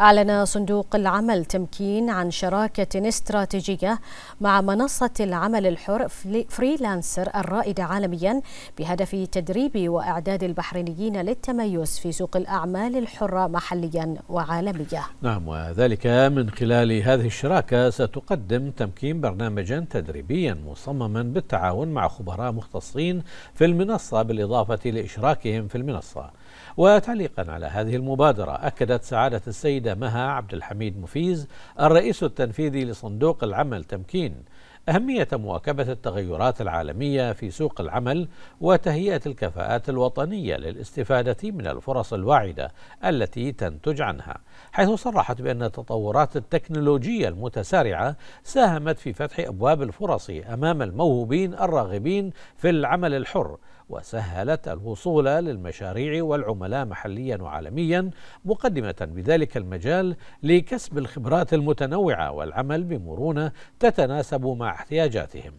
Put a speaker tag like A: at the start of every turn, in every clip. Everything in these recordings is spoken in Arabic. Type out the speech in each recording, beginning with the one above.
A: أعلن صندوق العمل تمكين عن شراكة استراتيجية مع منصة العمل الحر فريلانسر الرائدة عالميا بهدف تدريب وإعداد البحرينيين للتميز في سوق الأعمال الحرة محليا وعالميا
B: نعم وذلك من خلال هذه الشراكة ستقدم تمكين برنامجا تدريبيا مصمما بالتعاون مع خبراء مختصين في المنصة بالإضافة لإشراكهم في المنصة وتعليقا على هذه المبادرة أكدت سعادة السيد السيدة مها عبد الحميد مفيز الرئيس التنفيذي لصندوق العمل تمكين أهمية مواكبة التغيرات العالمية في سوق العمل وتهيئة الكفاءات الوطنية للاستفادة من الفرص الواعدة التي تنتج عنها، حيث صرحت بأن التطورات التكنولوجية المتسارعة ساهمت في فتح أبواب الفرص أمام الموهوبين الراغبين في العمل الحر، وسهلت الوصول للمشاريع والعملاء محليا وعالميا مقدمة بذلك المجال لكسب الخبرات المتنوعة والعمل بمرونة تتناسب مع احتياجاتهم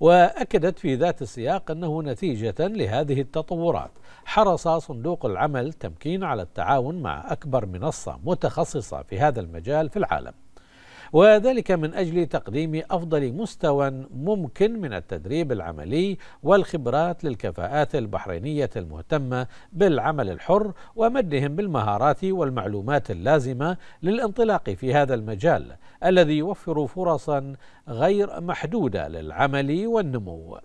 B: واكدت في ذات السياق انه نتيجه لهذه التطورات حرص صندوق العمل تمكين على التعاون مع اكبر منصه متخصصه في هذا المجال في العالم وذلك من أجل تقديم أفضل مستوى ممكن من التدريب العملي والخبرات للكفاءات البحرينية المهتمة بالعمل الحر ومدهم بالمهارات والمعلومات اللازمة للانطلاق في هذا المجال الذي يوفر فرصا غير محدودة للعمل والنمو